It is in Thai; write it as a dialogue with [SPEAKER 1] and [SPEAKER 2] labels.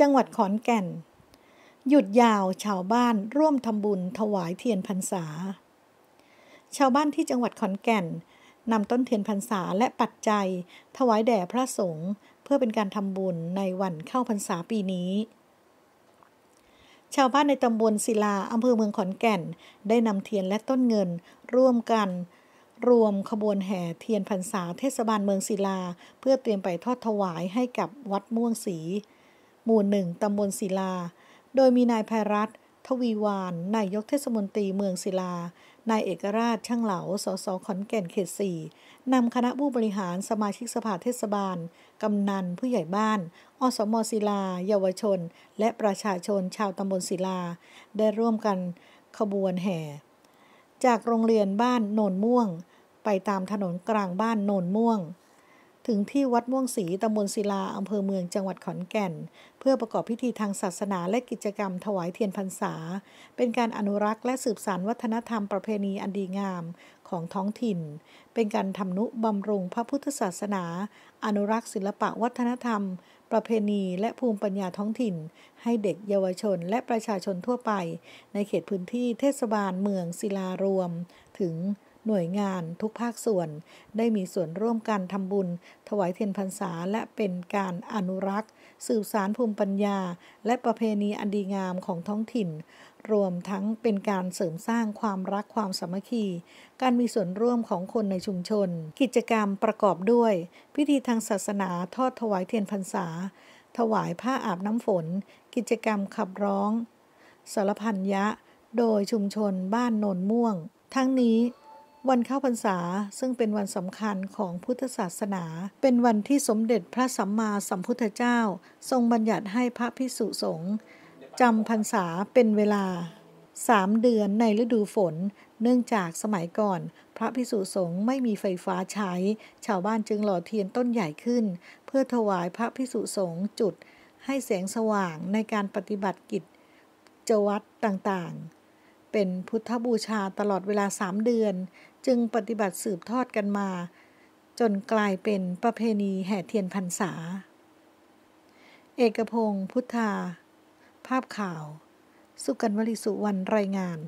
[SPEAKER 1] จังหวัดขอนแก่น หยุดยาวชาวบ้านร่วมทำบุญถวายเทียนพรรษา ชาวบ้านที่จังหวัดขอนแก่นนำต้นเทียนพรรษาและปัจจัย ถวายแด่พระสงฆ์เพื่อเป็นการทำบุญในวันเข้าพรรษาปีนี้ ชาวบ้านในตำบลศิลาอำเภอเมืองขอนแก่นได้นำเทียนและต้นเงินร่วมกัน รวมขบวนแห่เทียนพรรษา เทศบาลเมืองศิลา เพื่อเตรียมไปทอดถวายให้กับวัดม่วงสีมู่หนึ่งตำบลศิลา โดยมีนายภัยรัตทวีวาน นายกเทศมนตรีเมืองศิลา นายเอกราช ช่างเหลา สสขอนแก่นเขตสี่ นำคณะผู้บริหารสมาชิกสภาเทศบาล กำนันผู้ใหญ่บ้าน อสมศิลา เยาวชน และประชาชนชาวตำบลศิลา ได้ร่วมกันขบวนแห่ จากโรงเรียนบ้านโนนม่วง ไปตามถนนกลางบ้านโนนม่วงถึงที่วัดม่วงศรีตำบลศิลาอำเภอเมืองจังหวัดขอนแก่น เพื่อประกอบพิธีทางศาสนาและกิจกรรมถวายเทียนพรรษา เป็นการอนุรักษ์และสืบสานวัฒนธรรมประเพณีอันดีงามของท้องถิ่น เป็นการทำนุบำรุงพระพุทธศาสนา อนุรักษ์ ศิลปะวัฒนธรรม ประเพณีและภูมิปัญญาท้องถิ่น ให้เด็กเยาวชนและประชาชนทั่วไป ในเขตพื้นที่เทศบาลเมืองศิลารวม ถึงหน่วยงานทุกภาคส่วน ได้มีส่วนร่วมกันทำบุญ ถวายเทียนพรรษา และเป็นการอนุรักษ์ สืบสารภูมิปัญญา และประเพณีอันดีงามของท้องถิ่น รวมทั้งเป็นการเสริมสร้างความรักความสามัคคี การมีส่วนร่วมของคนในชุมชน กิจกรรมประกอบด้วย พิธีทางศาสนาทอดถวายเทียนพรรษา ถวายผ้าอาบน้ำฝน กิจกรรมขับร้อง สารพันยะโดยชุมชนบ้านโนนม่วง ทั้งนี้วันเข้าพรรษาซึ่งเป็นวันสำคัญของพุทธศาสนา เป็นวันที่สมเด็จพระสัมมาสัมพุทธเจ้า ทรงบัญญัติให้พระพิสุสงฆ์จำพรรษาเป็นเวลาสามเดือนในฤดูฝน เนื่องจากสมัยก่อน พระพิสุสงฆ์ไม่มีไฟฟ้าใช้ ชาวบ้านจึงหล่อเทียนต้นใหญ่ขึ้น เพื่อถวายพระพิสุสงฆ์จุดให้แสงสว่างในการปฏิบัติกิจจวัตรต่างๆเป็นพุทธบูชาตลอดเวลาสามเดือนจึงปฏิบัติสืบทอดกันมา จนกลายเป็นประเพณีแห่เทียนพรรษา เอกพงศ์พุทธา ภาพข่าว สุกันวลิสุวรรณรายงาน